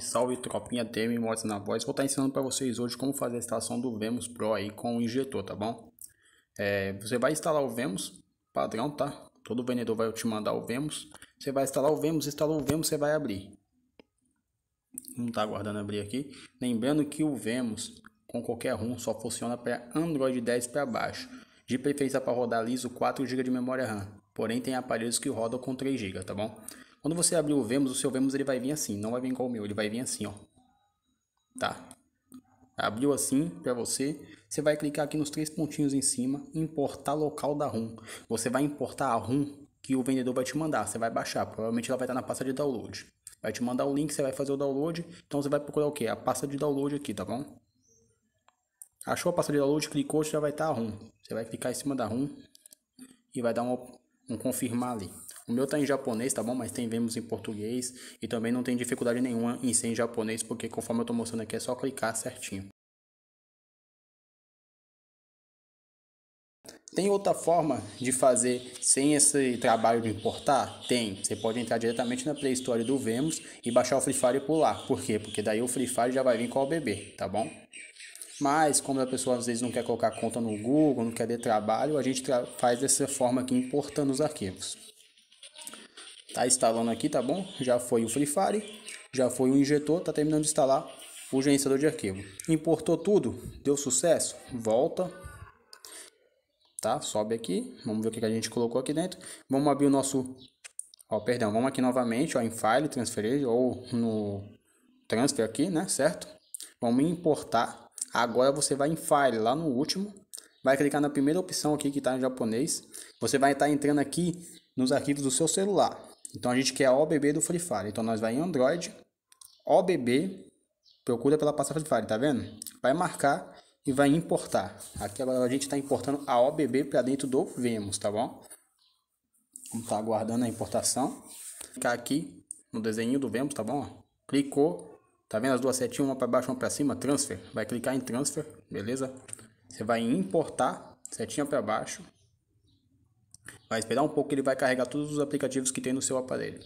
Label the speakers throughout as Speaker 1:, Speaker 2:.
Speaker 1: Salve, salve tropinha DM na voz. Vou estar tá ensinando para vocês hoje como fazer a instalação do Vemos Pro aí com o injetor, tá bom? É, você vai instalar o Vemos padrão, tá? Todo vendedor vai te mandar o Vemos. Você vai instalar o Vemos, instalou o Vemos, você vai abrir. Não tá aguardando abrir aqui. Lembrando que o Vemos com qualquer ROM só funciona para Android 10 para baixo. De preferência para rodar liso 4 GB de memória RAM. Porém, tem aparelhos que rodam com 3 GB, tá bom? Quando você abrir o Vemos, o seu Vemos ele vai vir assim, não vai vir igual o meu, ele vai vir assim, ó. Tá? Abriu assim para você, você vai clicar aqui nos três pontinhos em cima, importar local da ROM. Você vai importar a ROM que o vendedor vai te mandar, você vai baixar, provavelmente ela vai estar na pasta de download. Vai te mandar o link, você vai fazer o download, então você vai procurar o que? A pasta de download aqui, tá bom? Achou a pasta de download, clicou, já vai estar a ROM. Você vai clicar em cima da ROM e vai dar um, um confirmar ali. O meu tá em japonês, tá bom? Mas tem Vemos em português e também não tem dificuldade nenhuma em ser em japonês, porque conforme eu tô mostrando aqui é só clicar certinho. Tem outra forma de fazer sem esse trabalho de importar? Tem. Você pode entrar diretamente na Play Store do Vemos e baixar o Free Fire por lá. Por quê? Porque daí o Free Fire já vai vir com o bebê, tá bom? Mas, como a pessoa às vezes não quer colocar conta no Google, não quer ter trabalho, a gente faz dessa forma aqui importando os arquivos. Tá instalando aqui, tá bom? Já foi o Free Fire, já foi o injetor, tá terminando de instalar o gerenciador de arquivo. Importou tudo, deu sucesso, volta, tá? Sobe aqui, vamos ver o que a gente colocou aqui dentro. Vamos abrir o nosso, ó, perdão, vamos aqui novamente, ó, em File, Transferir, ou no Transfer aqui, né, certo? Vamos importar, agora você vai em File, lá no último, vai clicar na primeira opção aqui que está em japonês, você vai estar tá entrando aqui nos arquivos do seu celular, então a gente quer OBB do Free Fire. Então nós vai em Android, OBB, procura pela pasta Free Fire, tá vendo? Vai marcar e vai importar. Aqui agora a gente está importando a OBB para dentro do Vemos, tá bom? Vamos estar tá aguardando a importação. Ficar aqui no desenho do Vemos, tá bom? Clicou, tá vendo as duas setinhas, uma para baixo, uma para cima, transfer. Vai clicar em transfer, beleza? Você vai em importar, setinha para baixo, Vai esperar um pouco que ele vai carregar todos os aplicativos que tem no seu aparelho.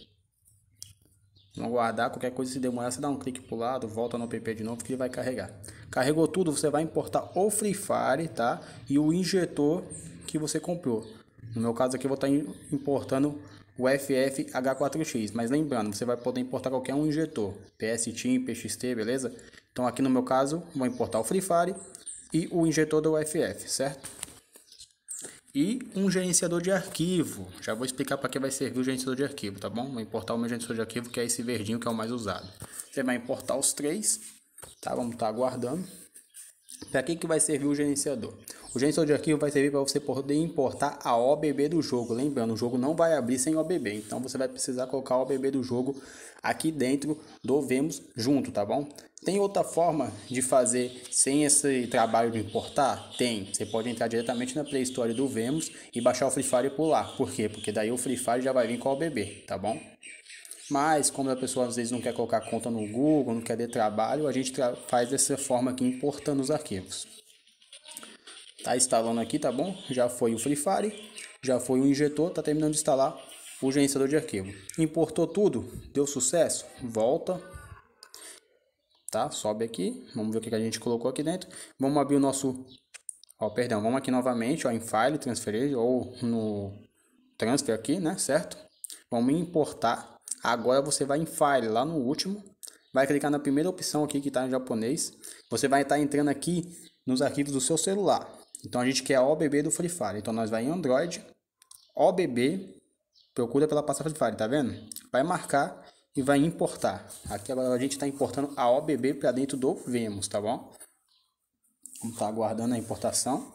Speaker 1: Vamos aguardar, qualquer coisa se demorar, você dá um clique para o lado, volta no app de novo que ele vai carregar. Carregou tudo, você vai importar o Free Fire, tá? E o injetor que você comprou. No meu caso aqui eu vou estar tá importando o FFH4X, mas lembrando, você vai poder importar qualquer um injetor, PS Team, PXT, beleza? Então aqui no meu caso, vou importar o Free Fire e o injetor do FF, certo? e um gerenciador de arquivo. Já vou explicar para que vai servir o gerenciador de arquivo, tá bom? Vou importar o meu gerenciador de arquivo, que é esse verdinho que é o mais usado. Você vai importar os três, tá? Vamos estar tá aguardando. Para que, que vai servir o gerenciador? O gerenciador de arquivo vai servir para você poder importar a OBB do jogo. Lembrando, o jogo não vai abrir sem OBB, então você vai precisar colocar a OBB do jogo aqui dentro do Vemos junto, tá bom? Tem outra forma de fazer sem esse trabalho de importar? Tem. Você pode entrar diretamente na Play Store do Vemos e baixar o Free Fire por lá. Por quê? Porque daí o Free Fire já vai vir com a OBB, tá bom? Mas, como a pessoa às vezes não quer colocar conta no Google, não quer ter trabalho, a gente faz dessa forma aqui, importando os arquivos. Tá instalando aqui, tá bom? Já foi o Free Fire, já foi o injetor, tá terminando de instalar o gerenciador de arquivo. Importou tudo, deu sucesso, volta. Tá, sobe aqui, vamos ver o que a gente colocou aqui dentro. Vamos abrir o nosso... Ó, perdão, vamos aqui novamente, ó, em File, Transferir, ou no Transfer aqui, né, certo? Vamos importar. Agora você vai em File, lá no último, vai clicar na primeira opção aqui que está em japonês. Você vai estar tá entrando aqui nos arquivos do seu celular. Então a gente quer a OBB do Free Fire. Então nós vai em Android, OBB, procura pela pasta Free Fire, tá vendo? Vai marcar e vai importar. Aqui agora a gente está importando a OBB para dentro do Vemos, tá bom? Vamos estar tá aguardando a importação.